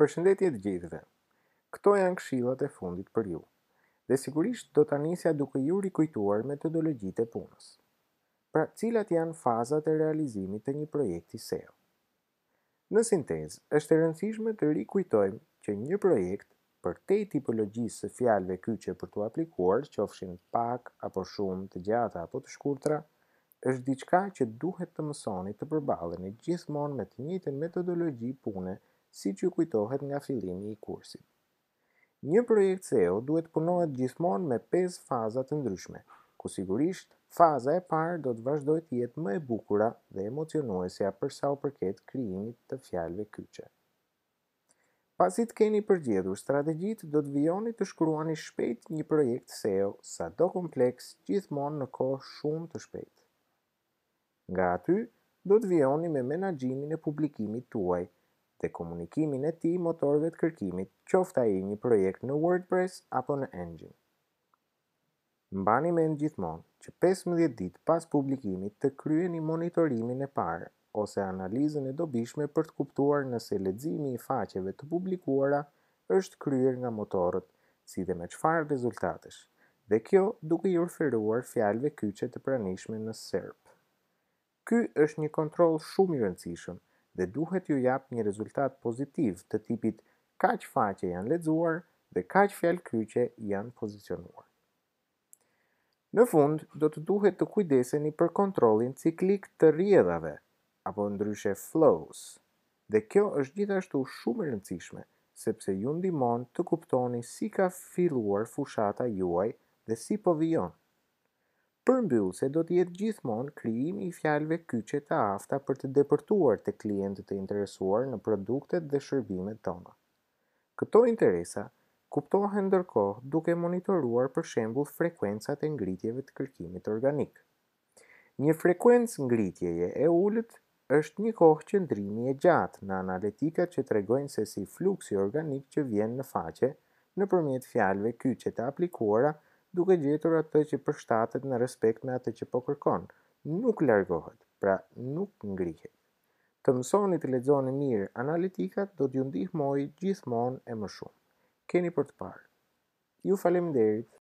Përshëndetje të gjithëve. Këto janë këshillat e fundit për ju. Dhe sigurisht do ta nisja duke ju rikujtuar metodologjitë e punës. Pra, cilat janë fazat e realizimit të një projekti SEO? Në sintez, është e rëndësishme të rikujtojmë që një projekt për te tipologjisë së fjalëve kyçe për të aplikuar, qofshin pak apo shumë, të gjata apo të shkurtra, është diçka që duhet të mësoni të përballeni gjithmonë me të njëjtën metodologji pune si që kujtohet nga fillimi i kursit. Një projekt SEO duhet punohet gjithmonë me 5 faza të ndryshme, ku sigurisht faza e parë do të vazhdoj të jetë më e bukura dhe emocionuesja përsa o u përket krijimit të fjalëve kyçe. Pasi të keni përgjedhur strategjitë, do të vijoni të shkruani shpejt një projekt SEO sa do kompleks gjithmonë në kohë shumë të shpejt. Nga aty, do të vijoni me menagjimin e publikimit tuaj, dhe komunikimin e ti motorve të kërkimit qofta i një projekt në WordPress apo në Engine. Mbani me në gjithmonë që 15 dit pas publikimit të krye një monitorimin e parë ose analizën e dobishme për të kuptuar nëse ledzimi i faqeve të publikuara është kryer nga motorët, si dhe me qfarë rezultatesh, dhe kjo duke i urferuar fjalve kyqe të pranishme në SERP. Ky është një kontrol shumë i rëndësishëm dhe duhet ju jap një rezultat pozitiv të tipit kaq faqe janë lexuar dhe kaq fjalë kryqe janë pozicionuar. Në fund, do të duhet të kujdeseni për kontrollin ciklik të rrjedhave apo ndryshe flows. Dhe kjo është gjithashtu shumë e rëndësishme sepse ju ndihmon të kuptoni si ka filluar fushata juaj dhe si po vijon përmbyllë se do të jetë gjithmonë krijimi i fjalëve kyçe të afta për të depërtuar te klientët e interesuar në produktet dhe shërbimet tona. Këto interesa kuptohen ndërkohë duke monitoruar për shembull frekuencat e ngritjeve të kërkimit organik. Një frekuencë ngritjeje e ullët është një kohë që ndrimi e gjatë në analitika që tregojnë se si fluksi organik që vjen në faqe në përmjet fjalve kyqe të aplikuara duke gjetur atë që përshtatet në respekt me atë që po kërkon, nuk largohet, pra nuk ngrihet. Të mësoni të lexoni mirë analitikat do t'ju ndihmojë gjithmonë e më shumë. Keni për të parë. Ju faleminderit.